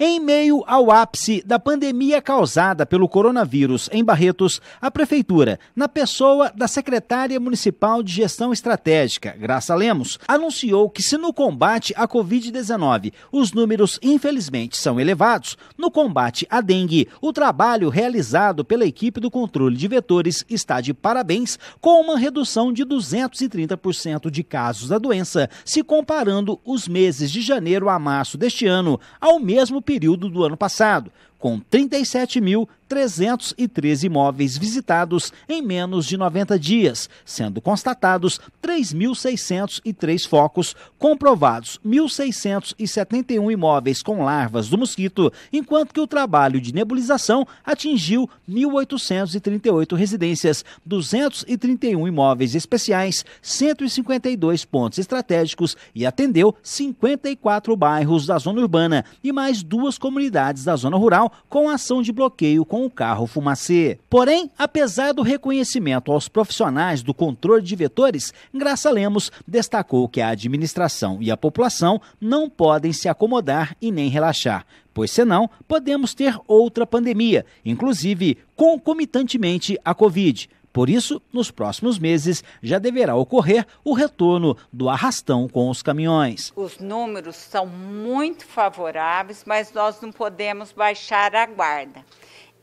Em meio ao ápice da pandemia causada pelo coronavírus em Barretos, a Prefeitura, na pessoa da secretária municipal de gestão estratégica, Graça Lemos, anunciou que, se no combate à Covid-19 os números infelizmente são elevados, no combate à dengue, o trabalho realizado pela equipe do controle de vetores está de parabéns, com uma redução de 230% de casos da doença, se comparando os meses de janeiro a março deste ano, ao mesmo período do ano passado, com 37.313 imóveis visitados em menos de 90 dias, sendo constatados 3.603 focos, comprovados 1.671 imóveis com larvas do mosquito, enquanto que o trabalho de nebulização atingiu 1.838 residências, 231 imóveis especiais, 152 pontos estratégicos e atendeu 54 bairros da zona urbana e mais duas comunidades da zona rural Nacional com ação de bloqueio com o carro fumacê. Porém, apesar do reconhecimento aos profissionais do controle de vetores, Graça Lemos destacou que a administração e a população não podem se acomodar e nem relaxar, pois senão podemos ter outra pandemia, inclusive concomitantemente à Covid por isso, nos próximos meses já deverá ocorrer o retorno do arrastão com os caminhões. Os números são muito favoráveis, mas nós não podemos baixar a guarda.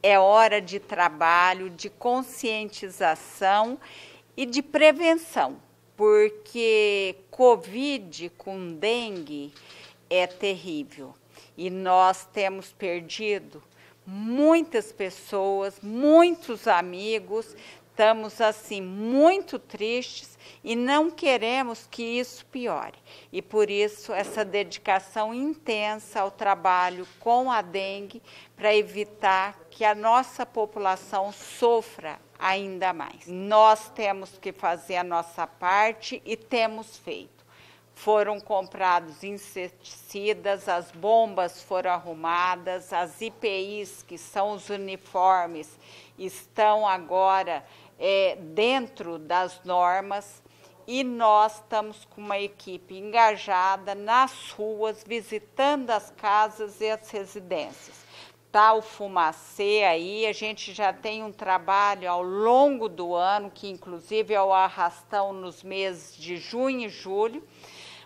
É hora de trabalho, de conscientização e de prevenção, porque Covid com dengue é terrível e nós temos perdido muitas pessoas, muitos amigos, estamos assim muito tristes e não queremos que isso piore. E por isso essa dedicação intensa ao trabalho com a dengue para evitar que a nossa população sofra ainda mais. Nós temos que fazer a nossa parte e temos feito. Foram comprados inseticidas, as bombas foram arrumadas, as IPIs, que são os uniformes, estão agora é, dentro das normas e nós estamos com uma equipe engajada nas ruas, visitando as casas e as residências. Tá o fumacê aí, a gente já tem um trabalho ao longo do ano, que inclusive é o arrastão nos meses de junho e julho,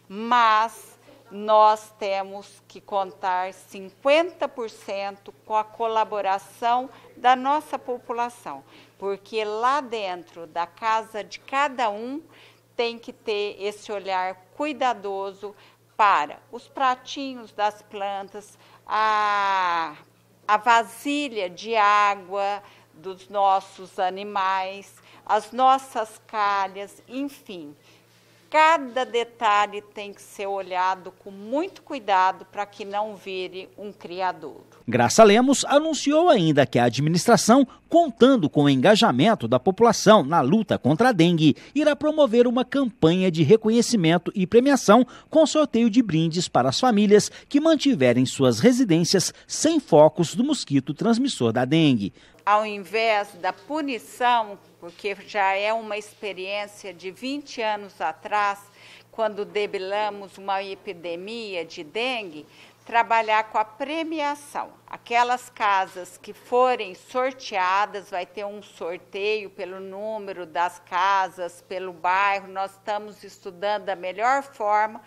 mas nós temos que contar 50% com a colaboração da nossa população, porque lá dentro da casa de cada um tem que ter esse olhar cuidadoso para os pratinhos das plantas, a, a vasilha de água dos nossos animais, as nossas calhas, enfim cada detalhe tem que ser olhado com muito cuidado para que não vire um criadouro. Graça Lemos anunciou ainda que a administração, contando com o engajamento da população na luta contra a dengue, irá promover uma campanha de reconhecimento e premiação com sorteio de brindes para as famílias que mantiverem suas residências sem focos do mosquito transmissor da dengue. Ao invés da punição, porque já é uma experiência de 20 anos atrás, quando debilamos uma epidemia de dengue, trabalhar com a premiação. Aquelas casas que forem sorteadas, vai ter um sorteio pelo número das casas, pelo bairro. Nós estamos estudando a melhor forma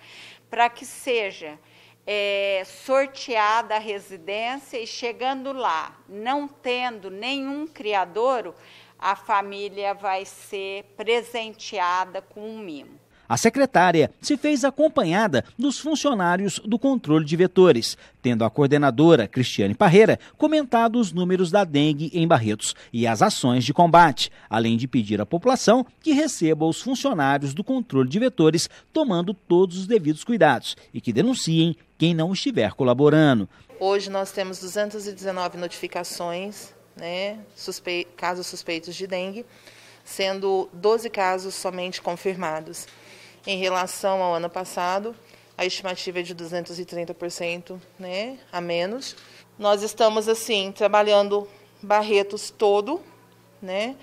para que seja é, sorteada a residência e chegando lá, não tendo nenhum criadouro, a família vai ser presenteada com um mimo. A secretária se fez acompanhada dos funcionários do controle de vetores, tendo a coordenadora Cristiane Parreira comentado os números da dengue em Barretos e as ações de combate, além de pedir à população que receba os funcionários do controle de vetores tomando todos os devidos cuidados e que denunciem quem não estiver colaborando. Hoje nós temos 219 notificações, né, suspe... casos suspeitos de dengue, sendo 12 casos somente confirmados. Em relação ao ano passado, a estimativa é de 230% né, a menos. Nós estamos, assim, trabalhando Barretos todo, né?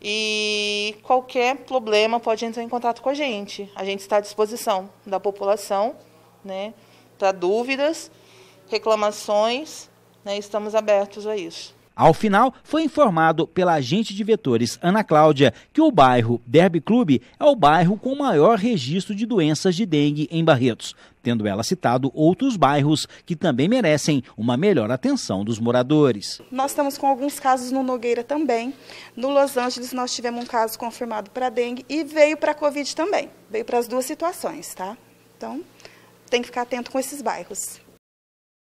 E qualquer problema pode entrar em contato com a gente. A gente está à disposição da população, né? Para dúvidas, reclamações, né? Estamos abertos a isso. Ao final, foi informado pela agente de vetores Ana Cláudia que o bairro Derby Clube é o bairro com maior registro de doenças de dengue em Barretos, tendo ela citado outros bairros que também merecem uma melhor atenção dos moradores. Nós estamos com alguns casos no Nogueira também. No Los Angeles nós tivemos um caso confirmado para dengue e veio para a Covid também. Veio para as duas situações, tá? Então, tem que ficar atento com esses bairros.